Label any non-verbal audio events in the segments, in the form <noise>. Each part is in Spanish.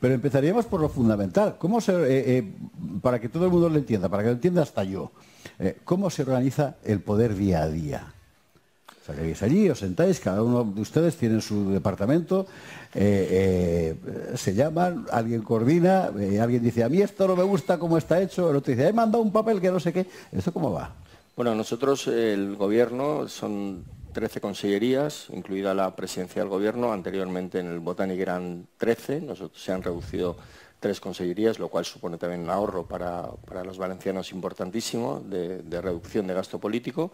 Pero empezaríamos por lo fundamental. ¿Cómo eh, eh, para que todo el mundo lo entienda, para que lo entienda hasta yo, eh, ¿cómo se organiza el poder día a día? O sea, que vais allí, os sentáis, cada uno de ustedes tiene su departamento, se llaman, alguien coordina, alguien dice, a mí esto no me gusta cómo está hecho, el otro dice, he mandado un papel que no sé qué. ¿Esto cómo va? Bueno, nosotros, el gobierno, son 13 consellerías, incluida la presidencia del Gobierno. Anteriormente en el Botánico eran 13, nosotros se han reducido tres consellerías, lo cual supone también un ahorro para, los valencianos importantísimo de, reducción de gasto político.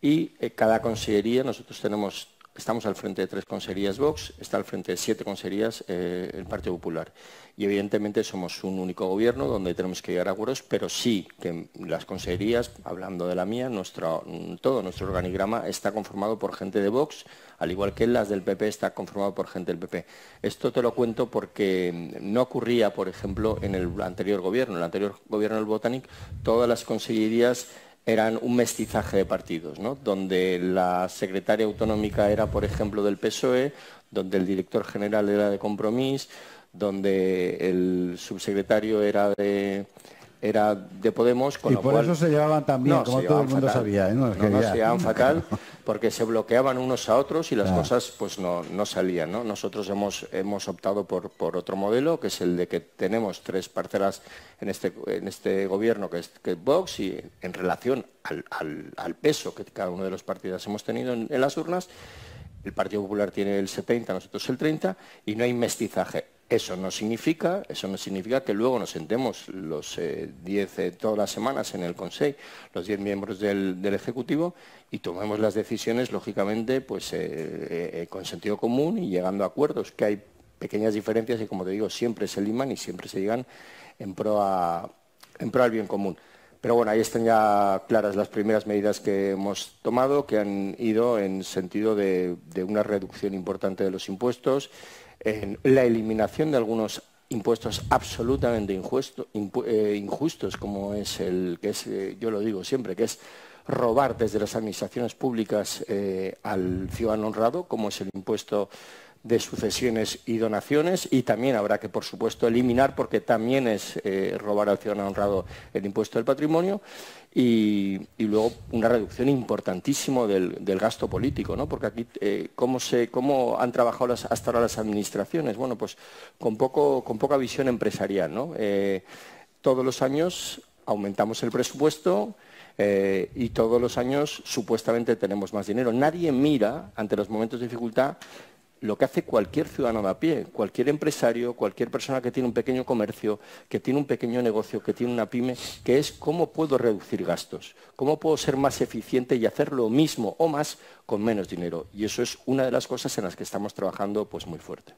Y eh, cada consellería, nosotros tenemos estamos al frente de tres consejerías Vox, está al frente de siete consejerías eh, el Partido Popular. Y evidentemente somos un único gobierno donde tenemos que llegar a acuerdos, pero sí que las consejerías, hablando de la mía, nuestro, todo nuestro organigrama está conformado por gente de Vox, al igual que las del PP está conformado por gente del PP. Esto te lo cuento porque no ocurría, por ejemplo, en el anterior gobierno. En el anterior gobierno del Botanic, todas las consejerías eran un mestizaje de partidos, ¿no? donde la secretaria autonómica era, por ejemplo, del PSOE, donde el director general era de Compromís, donde el subsecretario era de, era de Podemos. y por eso se llevaban también, como todo el mundo sabía. ¿eh? No, se llevaban <laughs> fatal porque se bloqueaban unos a otros y las cosas pues no, salían. Nosotros hemos, hemos optado por, por, otro modelo, que es el de que tenemos tres parcelas en este, en este gobierno, que es, Vox, y en relación al, peso que cada uno de los partidos hemos tenido en las urnas, el Partido Popular tiene el 70, nosotros el 30, y no hay mestizaje eso no significa, eso no significa que luego nos sentemos los 10 eh, eh, todas las semanas en el Consejo, los 10 miembros del, Ejecutivo y tomemos las decisiones lógicamente pues eh, con sentido común y llegando a acuerdos que hay pequeñas diferencias y como te digo siempre se liman y siempre se llegan en pro en pro al bien común. Pero bueno, ahí están ya claras las primeras medidas que hemos tomado, que han ido en sentido de una reducción importante de los impuestos, en la eliminación de algunos impuestos absolutamente eh, injustos, como es el que es, eh, yo lo digo siempre, que es robar desde las administraciones públicas eh, al ciudadano honrado, como es el impuesto de sucesiones y donaciones y también habrá que, por supuesto, eliminar, porque también es eh, robar al ciudadano honrado el impuesto del patrimonio, y, luego una reducción importantísima del, gasto político, ¿no? porque aquí, eh, ¿cómo, se, ¿cómo han trabajado hasta ahora las administraciones? Bueno, pues con, poco, con poca visión empresarial. ¿no? Eh, todos los años aumentamos el presupuesto, y todos los años supuestamente tenemos más dinero. Nadie mira ante los momentos de dificultad lo que hace cualquier ciudadano a pie, cualquier empresario, cualquier persona que tiene un pequeño comercio, que tiene un pequeño negocio, que tiene una pyme, que es cómo puedo reducir gastos, cómo puedo ser más eficiente y hacer lo mismo o más con menos dinero. Y eso es una de las cosas en las que estamos trabajando pues, muy fuerte.